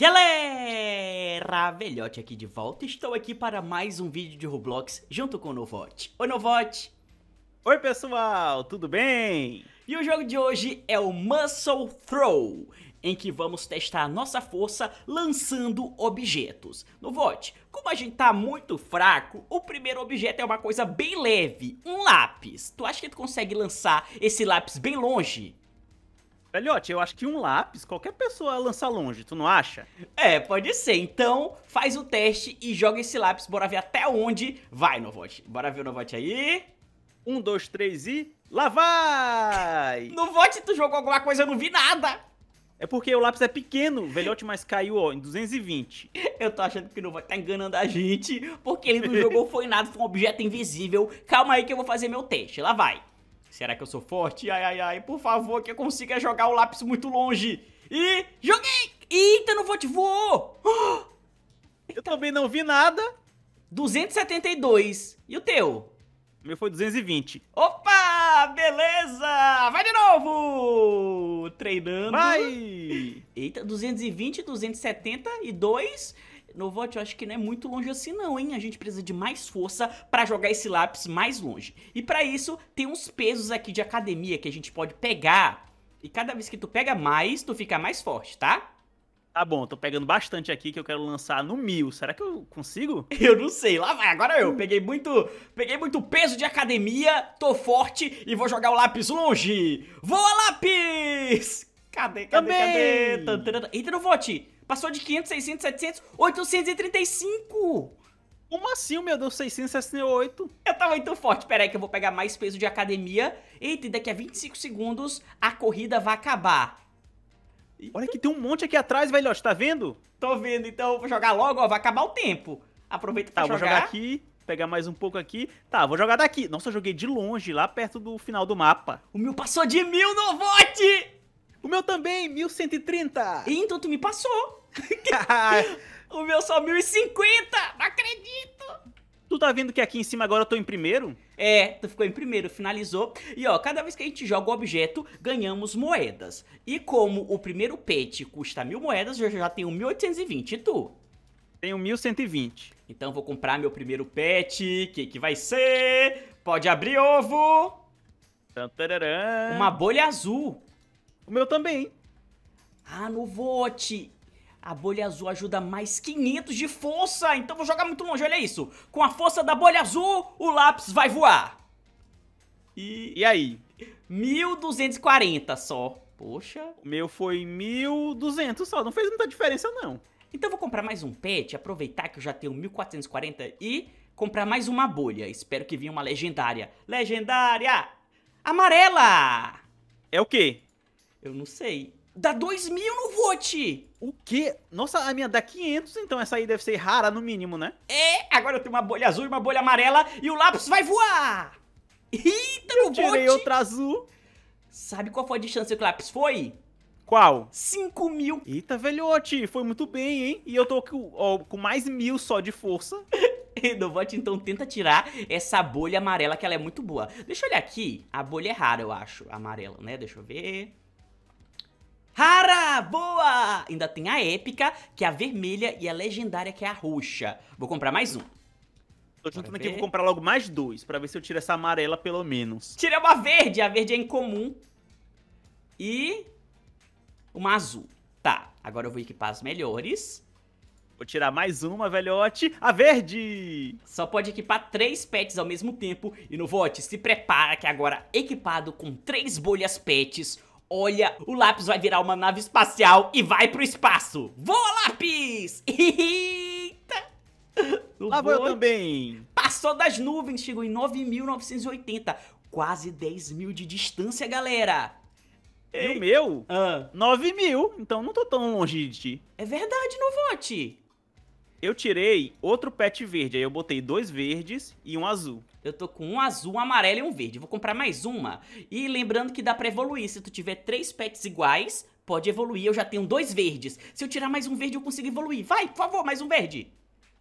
Galera, Velhote aqui de volta, estou aqui para mais um vídeo de Roblox junto com o Novote. Oi Novote! Oi pessoal, tudo bem? E o jogo de hoje é o Muscle Throw, em que vamos testar a nossa força lançando objetos. Novote, como a gente tá muito fraco, o primeiro objeto é uma coisa bem leve, um lápis. Tu acha que tu consegue lançar esse lápis bem longe? Velhote, eu acho que um lápis qualquer pessoa lança longe, tu não acha? É, pode ser. Então, faz o teste e joga esse lápis, bora ver até onde vai, Novote. Bora ver o Novote aí. Um, dois, três e. Lá vai! Novote, tu jogou alguma coisa? Eu não vi nada! É porque o lápis é pequeno, o velhote, mas caiu ó, em 220. Eu tô achando que o Novote tá enganando a gente, porque ele não jogou foi nada, foi um objeto invisível. Calma aí que eu vou fazer meu teste. Lá vai. Será que eu sou forte? Ai, ai, ai, por favor, que eu consiga jogar o lápis muito longe. E joguei! Eita, não vou te voou! Oh! Eu também não vi nada. 272. E o teu? O meu foi 220. Opa, beleza! Vai de novo! Treinando. Vai! Eita, 220, 272. Novote, eu acho que não é muito longe assim não, hein? A gente precisa de mais força para jogar esse lápis mais longe. E para isso, tem uns pesos aqui de academia que a gente pode pegar. E cada vez que tu pega mais, tu fica mais forte, tá? Tá bom, tô pegando bastante aqui que eu quero lançar no mil. Será que eu consigo? Eu não sei, lá vai, agora eu. Peguei muito, peguei muito peso de academia, tô forte e vou jogar o lápis longe. Voa, lápis! Cadê, cadê, Também. cadê? Eita, no vote! Passou de 500, 600, 700, 835! Como assim o meu deu 668? Eu tava muito forte, peraí que eu vou pegar mais peso de academia. Eita, e daqui a 25 segundos a corrida vai acabar. Olha que tem um monte aqui atrás, velho, ó, tá vendo? Tô vendo, então vou jogar logo, ó, vai acabar o tempo. Aproveita pra tá, jogar. Tá, vou jogar aqui, pegar mais um pouco aqui. Tá, vou jogar daqui. Nossa, eu joguei de longe, lá perto do final do mapa. O meu passou de mil no vote! O meu também, 1130. E então tu me passou. o meu só 1050, não acredito. Tu tá vendo que aqui em cima agora eu tô em primeiro? É, tu ficou em primeiro, finalizou. E ó, cada vez que a gente joga o objeto, ganhamos moedas. E como o primeiro pet custa mil moedas, eu já tenho 1820. E tu? Tenho 1120. Então vou comprar meu primeiro pet. Que que vai ser? Pode abrir ovo. Uma bolha azul. O meu também. Ah, no vote. A bolha azul ajuda mais 500 de força, então vou jogar muito longe, olha isso. Com a força da bolha azul, o lápis vai voar. E, e aí? 1240 só. Poxa. O meu foi 1200 só, não fez muita diferença não. Então vou comprar mais um pet, aproveitar que eu já tenho 1440 e comprar mais uma bolha. Espero que vinha uma legendária. Legendária! Amarela! É o quê? Eu não sei. Dá 2 mil no Vote! O quê? Nossa, a minha dá 500, então essa aí deve ser rara no mínimo, né? É, agora eu tenho uma bolha azul e uma bolha amarela e o lápis vai voar! Eita, eu no tirei Vote! outra azul. Sabe qual foi a de chance que o lápis foi? Qual? 5 mil. Eita, velhote, foi muito bem, hein? E eu tô com, ó, com mais mil só de força. Redovote, então, tenta tirar essa bolha amarela, que ela é muito boa. Deixa eu olhar aqui. A bolha é rara, eu acho, amarela, né? Deixa eu ver... Rara! Boa! Ainda tem a épica, que é a vermelha, e a legendária, que é a roxa. Vou comprar mais um. Tô juntando aqui, vou comprar logo mais dois, pra ver se eu tiro essa amarela pelo menos. Tirei uma verde, a verde é incomum. E uma azul. Tá, agora eu vou equipar as melhores. Vou tirar mais uma, velhote. A verde! Só pode equipar três pets ao mesmo tempo. E no vote, se prepara que agora, equipado com três bolhas pets, Olha, o lápis vai virar uma nave espacial e vai pro espaço. Voa, lápis! Eita! Lá vou eu também. Passou das nuvens, chegou em 9.980. Quase 10 mil de distância, galera. E Ei. o meu? Ah. 9 mil, então não tô tão longe de ti. É verdade, Novote. Eu tirei outro pet verde, aí eu botei dois verdes e um azul. Eu tô com um azul, um amarelo e um verde. Vou comprar mais uma. E lembrando que dá pra evoluir. Se tu tiver três pets iguais, pode evoluir. Eu já tenho dois verdes. Se eu tirar mais um verde, eu consigo evoluir. Vai, por favor, mais um verde.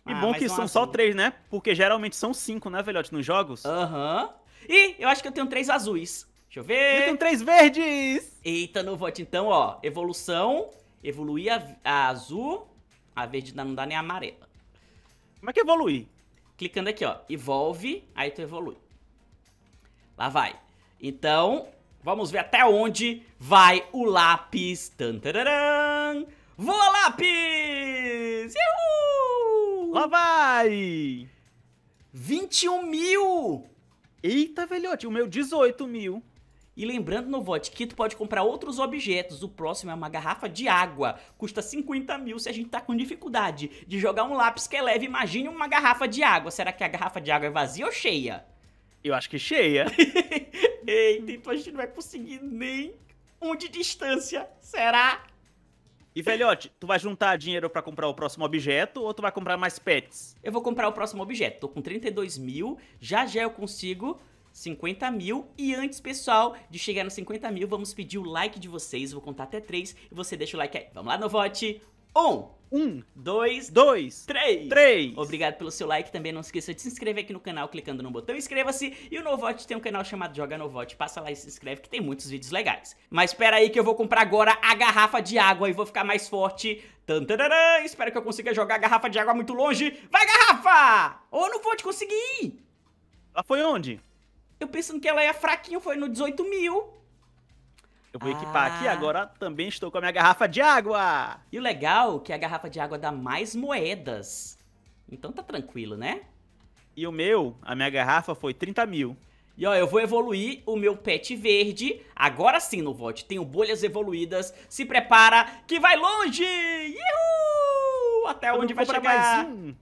E ah, bom que um são azul. só três, né? Porque geralmente são cinco, né, velhote, nos jogos? Aham. Uhum. E eu acho que eu tenho três azuis. Deixa eu ver. Eu tenho três verdes! Eita, no vote então, ó. Evolução, evoluir a, a azul, a verde não dá nem a amarela. Como é que evolui? clicando aqui, ó, evolve, aí tu evolui. Lá vai. Então, vamos ver até onde vai o lápis. Tantararam. Voa lápis! Uhul! Lá vai! 21 mil! Eita, velhote, o meu 18 mil. E lembrando, Novote, que tu pode comprar outros objetos. O próximo é uma garrafa de água. Custa 50 mil se a gente tá com dificuldade de jogar um lápis que é leve. Imagine uma garrafa de água. Será que a garrafa de água é vazia ou cheia? Eu acho que cheia. Eita, então a gente não vai conseguir nem um de distância. Será? E velhote, tu vai juntar dinheiro para comprar o próximo objeto ou tu vai comprar mais pets? Eu vou comprar o próximo objeto. Tô com 32 mil. Já já eu consigo 50 mil. E antes, pessoal, de chegar nos 50 mil, vamos pedir o like de vocês. Vou contar até 3 e você deixa o like aí. Vamos lá no vote. 1, um, um, dois, dois, três. três. Obrigado pelo seu like também. Não esqueça de se inscrever aqui no canal clicando no botão inscreva-se. E o Novote tem um canal chamado Joga Novote. Passa lá e se inscreve que tem muitos vídeos legais. Mas espera aí que eu vou comprar agora a garrafa de água e vou ficar mais forte. espero que eu consiga jogar a garrafa de água muito longe. Vai, garrafa! Ou não vou te conseguir! Ela foi onde? Eu pensando que ela ia fraquinho, foi no 18 mil. Eu vou ah. equipar aqui, agora também estou com a minha garrafa de água. E o legal é que a garrafa de água dá mais moedas. Então tá tranquilo, né? E o meu, a minha garrafa foi 30 mil. E ó, eu vou evoluir o meu pet verde. Agora sim, no VOD, Tenho bolhas evoluídas. Se prepara que vai longe! Uhul! Até onde vai chegar? Mais um.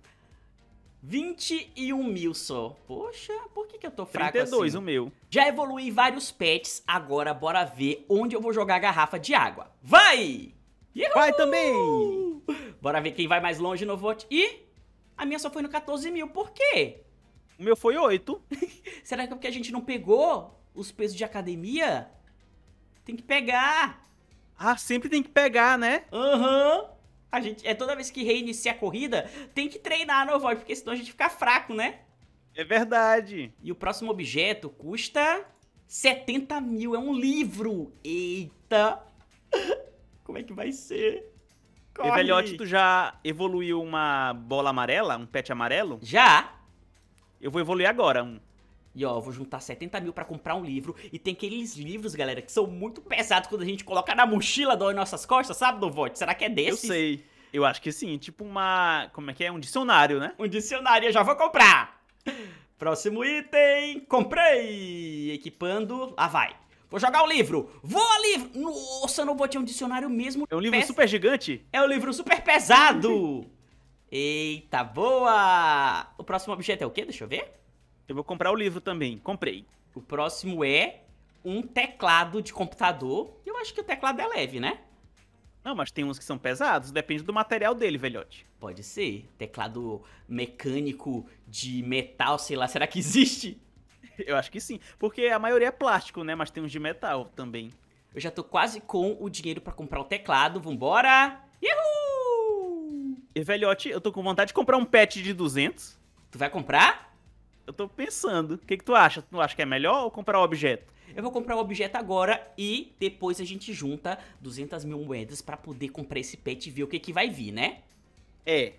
21 mil só. Poxa, por que, que eu tô fraco 32, assim? o meu. Já evoluí vários pets, agora bora ver onde eu vou jogar a garrafa de água. Vai! Uhul! Vai também! Bora ver quem vai mais longe no vote. E a minha só foi no 14 mil, por quê? O meu foi 8. Será que é porque a gente não pegou os pesos de academia? Tem que pegar! Ah, sempre tem que pegar, né? Aham! Uhum a gente, é toda vez que reinicia a corrida, tem que treinar no né, Ovoid, porque senão a gente fica fraco, né? É verdade. E o próximo objeto custa 70 mil, é um livro. Eita! Como é que vai ser? Corre. tu já evoluiu uma bola amarela, um pet amarelo? Já! Eu vou evoluir agora, um. E ó, vou juntar 70 mil pra comprar um livro. E tem aqueles livros, galera, que são muito pesados quando a gente coloca na mochila, dói nossas costas, sabe, Dovote? Será que é desses? Eu sei. Eu acho que sim, tipo uma. Como é que é? Um dicionário, né? Um dicionário, eu já vou comprar! Próximo item, comprei! Equipando, lá ah, vai. Vou jogar o livro. Voa, livro! Nossa, não vou ter um dicionário mesmo. É um livro Pes... super gigante? É um livro super pesado! Eita, boa! O próximo objeto é o quê? Deixa eu ver. Eu vou comprar o livro também. Comprei. O próximo é um teclado de computador. Eu acho que o teclado é leve, né? Não, mas tem uns que são pesados, depende do material dele, velhote. Pode ser. Teclado mecânico de metal, sei lá, será que existe? Eu acho que sim, porque a maioria é plástico, né? Mas tem uns de metal também. Eu já tô quase com o dinheiro para comprar o teclado, vambora! Yahoo! E velhote, eu tô com vontade de comprar um pet de 200. Tu vai comprar? Eu tô pensando. O que, que tu acha? Tu acha que é melhor ou comprar o objeto? Eu vou comprar o objeto agora e depois a gente junta 200 mil moedas para poder comprar esse pet e ver o que, que vai vir, né? É.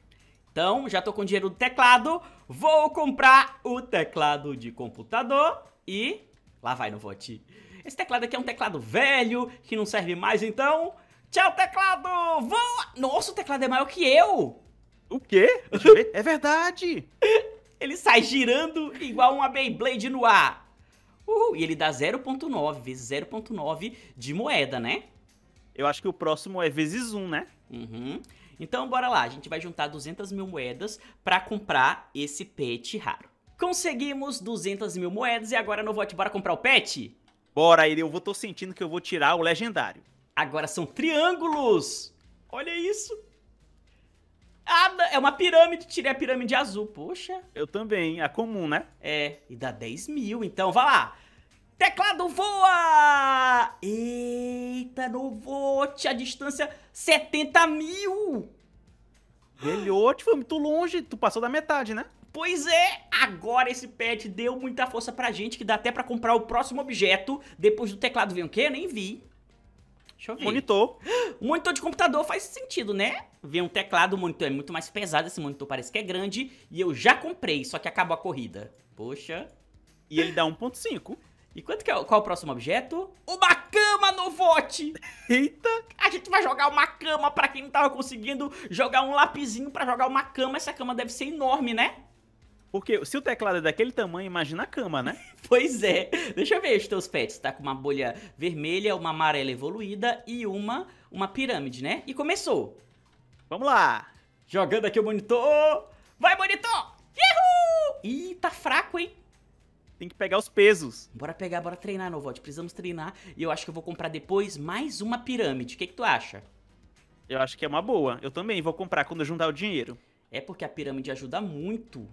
Então, já tô com o dinheiro do teclado. Vou comprar o teclado de computador e. Lá vai no vote. Esse teclado aqui é um teclado velho que não serve mais, então. Tchau, teclado! Voa! Nossa, o teclado é maior que eu! O quê? é verdade! Ele sai girando igual uma Beyblade no ar. Uhul, e ele dá 0.9 vezes 0.9 de moeda, né? Eu acho que o próximo é vezes 1, né? Uhum. Então bora lá, a gente vai juntar 200 mil moedas para comprar esse pet raro. Conseguimos 200 mil moedas e agora no vote bora comprar o pet? Bora, eu vou tô sentindo que eu vou tirar o legendário. Agora são triângulos! Olha isso! Ah, é uma pirâmide, tirei a pirâmide azul. Poxa. Eu também, a é comum, né? É, e dá 10 mil, então, vai lá. Teclado voa! Eita, não vote, a distância 70 mil! Velhote, foi muito longe, tu passou da metade, né? Pois é, agora esse pet deu muita força pra gente, que dá até pra comprar o próximo objeto. Depois do teclado vem o quê? Eu nem vi. Deixa eu ver. Monitor. Monitor de computador faz sentido, né? vem um teclado, monitor é muito mais pesado, esse monitor parece que é grande, e eu já comprei, só que acabou a corrida. Poxa. E ele dá 1.5. E quanto que é, qual é o próximo objeto? Uma cama no vote! Eita! A gente vai jogar uma cama pra quem não tava conseguindo jogar um lapizinho pra jogar uma cama. Essa cama deve ser enorme, né? Porque se o teclado é daquele tamanho, imagina a cama, né? pois é. Deixa eu ver os teus pets. Tá com uma bolha vermelha, uma amarela evoluída e uma, uma pirâmide, né? E começou. Vamos lá. Jogando aqui o monitor. Vai, monitor! Uhul! Ih, tá fraco, hein? Tem que pegar os pesos. Bora pegar, bora treinar, Novote. Precisamos treinar. E eu acho que eu vou comprar depois mais uma pirâmide. O que, que tu acha? Eu acho que é uma boa. Eu também vou comprar quando eu juntar o dinheiro. É porque a pirâmide ajuda muito.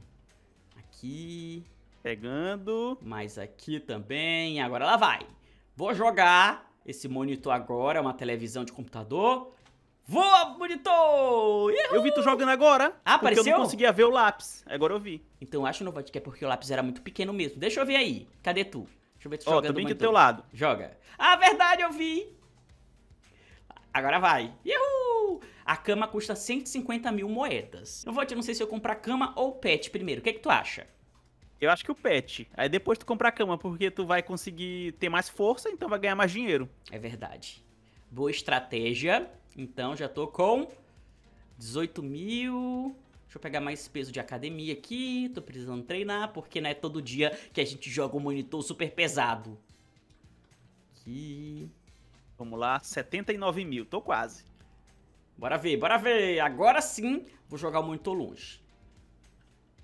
Aqui. Pegando. Mais aqui também. Agora lá vai. Vou jogar esse monitor agora, uma televisão de computador. Voa, monitor! Uhul! Eu vi tu jogando agora. Ah, apareceu? eu não conseguia ver o lápis. Agora eu vi. Então eu acho inovante que é porque o lápis era muito pequeno mesmo. Deixa eu ver aí. Cadê tu? Deixa eu ver tu oh, jogando. Ó, tô bem do teu lado. Joga. Ah, verdade, eu vi. Agora vai. Uhul! A cama custa 150 mil moedas. Eu vou te não sei se eu comprar cama ou pet primeiro. O que é que tu acha? Eu acho que o pet. Aí depois tu comprar cama, porque tu vai conseguir ter mais força, então vai ganhar mais dinheiro. É verdade. Boa estratégia. Então já tô com 18 mil. Deixa eu pegar mais peso de academia aqui. Tô precisando treinar, porque não é todo dia que a gente joga um monitor super pesado. Aqui. Vamos lá, 79 mil. Tô quase. Bora ver, bora ver. Agora sim, vou jogar o monitor longe.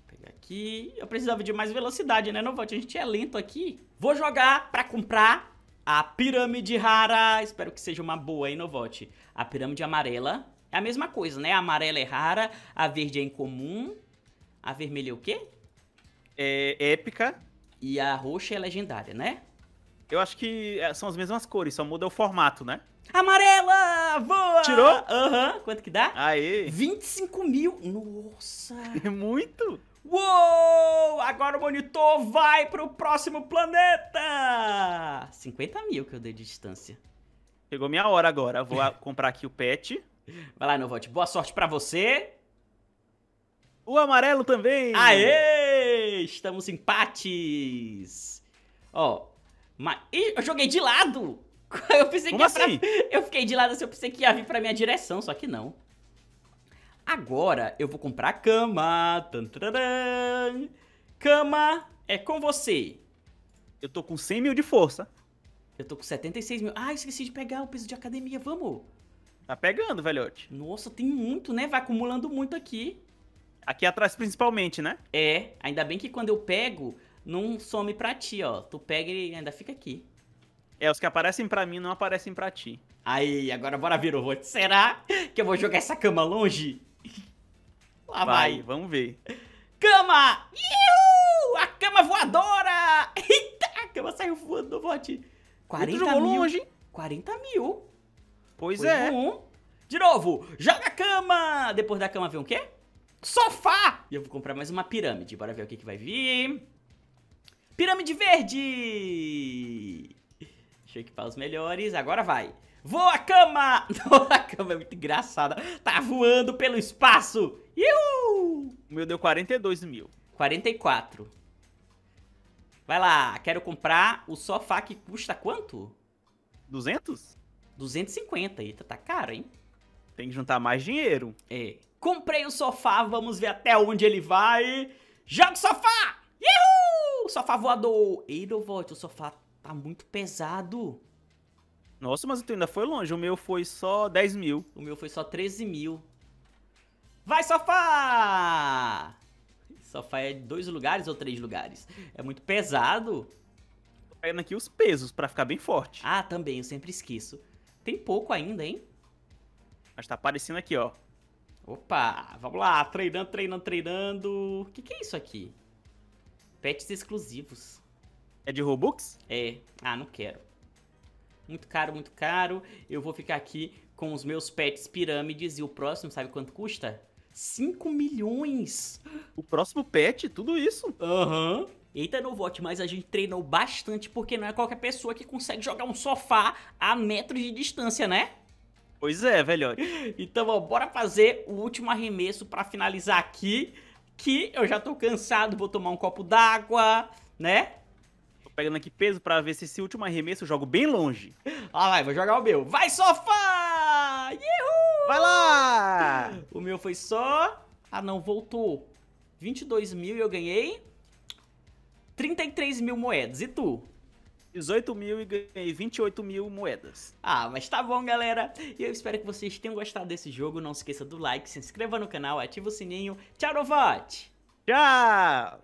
Vou pegar aqui. Eu precisava de mais velocidade, né, Novante? A gente é lento aqui. Vou jogar pra comprar a pirâmide rara, espero que seja uma boa, hein, Novote? A pirâmide amarela é a mesma coisa, né? A amarela é rara, a verde é incomum, a vermelha é o quê? É épica. E a roxa é legendária, né? Eu acho que é, são as mesmas cores, só muda o formato, né? Amarela! Boa! Tirou? Aham, uhum. quanto que dá? Aí! 25 mil! Nossa! É muito! Uou! Agora o monitor vai pro próximo planeta! 50 mil que eu dei de distância. Chegou minha hora agora. Vou comprar aqui o pet. Vai lá, Novot. Boa sorte pra você. O amarelo também. Aê! Estamos empates. Ó, mas... Ih, eu joguei de lado. Eu pensei Como que assim? Pra... Eu fiquei de lado assim, eu pensei que ia vir pra minha direção, só que não. Agora eu vou comprar cama. Cama é com você. Eu tô com 100 mil de força. Eu tô com 76 mil. Ah, esqueci de pegar o peso de academia. Vamos. Tá pegando, velhote. Nossa, tem muito, né? Vai acumulando muito aqui. Aqui atrás principalmente, né? É. Ainda bem que quando eu pego, não some pra ti, ó. Tu pega e ainda fica aqui. É, os que aparecem pra mim não aparecem pra ti. Aí, agora bora ver o rosto. Será que eu vou jogar essa cama longe? Lá vai, vai. vamos ver. Cama! Iuhu! A cama voadora! Eita, a cama saiu voando do bote. 40 jogou mil. longe, hein? 40 mil. Pois Foi é. Bom. De novo, joga a cama! Depois da cama vem o quê? Sofá! E eu vou comprar mais uma pirâmide. Bora ver o que, que vai vir. Pirâmide verde! Deixa eu equipar os melhores. Agora vai. Voa a cama! Voa a cama, é muito engraçada. Tá voando pelo espaço. Iu! O meu deu 42 mil. 44. Vai lá, quero comprar o sofá que custa quanto? 200? 250. Eita, tá caro, hein? Tem que juntar mais dinheiro. É. Comprei o sofá, vamos ver até onde ele vai. Joga o sofá! Iu! Sofá voador! Eirovolt, o sofá Tá muito pesado. Nossa, mas tu ainda foi longe. O meu foi só 10 mil. O meu foi só 13 mil. Vai, sofá! Sofá é dois lugares ou três lugares? É muito pesado. Tô pegando aqui os pesos pra ficar bem forte. Ah, também. Eu sempre esqueço. Tem pouco ainda, hein? Mas tá aparecendo aqui, ó. Opa, vamos lá, treinando, treinando, treinando. O que, que é isso aqui? Pets exclusivos. É de Robux? É. Ah, não quero. Muito caro, muito caro. Eu vou ficar aqui com os meus pets pirâmides e o próximo, sabe quanto custa? 5 milhões! O próximo pet, tudo isso? Aham. Uhum. Eita, não vote, mas a gente treinou bastante porque não é qualquer pessoa que consegue jogar um sofá a metros de distância, né? Pois é, velhote. então, ó, bora fazer o último arremesso para finalizar aqui, que eu já tô cansado, vou tomar um copo d'água, né? pegando aqui peso para ver se esse último arremesso eu jogo bem longe. Ah, vai, vou jogar o meu. Vai, sofá! Uhul! Vai lá! O meu foi só... Ah, não, voltou. 22 mil e eu ganhei... 33 mil moedas. E tu? 18 mil e ganhei 28 mil moedas. Ah, mas tá bom, galera. E eu espero que vocês tenham gostado desse jogo. Não se esqueça do like, se inscreva no canal, ativa o sininho. Tchau, Novate! Tchau!